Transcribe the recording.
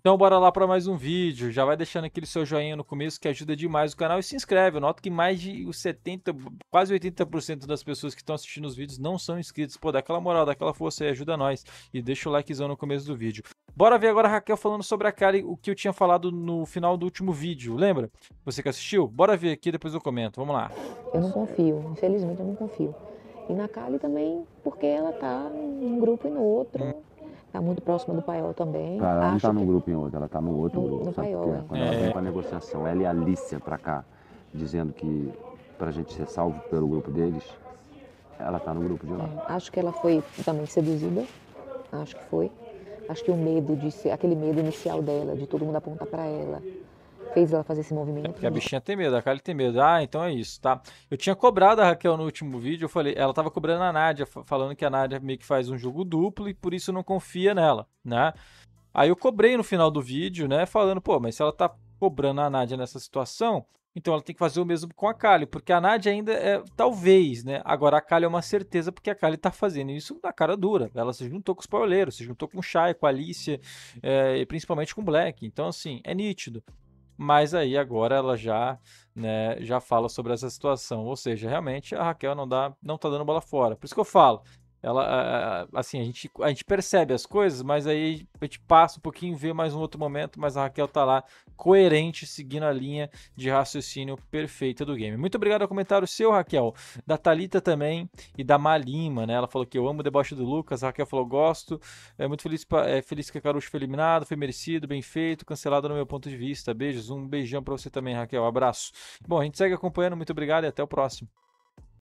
Então bora lá para mais um vídeo. Já vai deixando aquele seu joinha no começo que ajuda demais o canal e se inscreve. Eu noto que mais de 70, quase 80% das pessoas que estão assistindo os vídeos não são inscritos. Pô, dá aquela moral, dá aquela força aí, ajuda nós. E deixa o likezão no começo do vídeo. Bora ver agora a Raquel falando sobre a Kali, o que eu tinha falado no final do último vídeo. Lembra? Você que assistiu? Bora ver aqui, depois eu comento. Vamos lá. Eu não confio, infelizmente eu não confio. E na Kali também, porque ela tá num grupo e no outro. Hum Está muito próxima do Paiol também. ela Acho não está no grupo em outro, ela está no outro no, grupo. No sabe Paiol, é. Quando ela vem é. a negociação, ela e a Alicia para cá, dizendo que para a gente ser salvo pelo grupo deles, ela está no grupo de lá. É. Acho que ela foi também seduzida. Acho que foi. Acho que o medo de ser, aquele medo inicial dela, de todo mundo apontar para ela, fez ela fazer esse movimento. É, a bichinha tem medo, a Kali tem medo. Ah, então é isso, tá? Eu tinha cobrado a Raquel no último vídeo, eu falei, ela tava cobrando a Nádia, falando que a Nádia meio que faz um jogo duplo e por isso não confia nela, né? Aí eu cobrei no final do vídeo, né, falando, pô, mas se ela tá cobrando a Nádia nessa situação, então ela tem que fazer o mesmo com a Kali, porque a Nádia ainda é talvez, né? Agora a Kali é uma certeza, porque a Kali tá fazendo isso na cara dura. Ela se juntou com os pauleiros, se juntou com o Shai, com a Alicia, é, e principalmente com o Black. Então, assim, é nítido. Mas aí agora ela já, né, já fala sobre essa situação. Ou seja, realmente a Raquel não dá, não tá dando bola fora. Por isso que eu falo, ela assim a gente a gente percebe as coisas mas aí a gente passa um pouquinho vê mais um outro momento mas a Raquel tá lá coerente seguindo a linha de raciocínio perfeita do game muito obrigado ao comentário seu Raquel da Talita também e da Malima né ela falou que eu amo o deboche do Lucas a Raquel falou gosto é muito feliz é, feliz que a Carucho foi eliminado foi merecido bem feito cancelado no meu ponto de vista beijos um beijão para você também Raquel abraço bom a gente segue acompanhando muito obrigado e até o próximo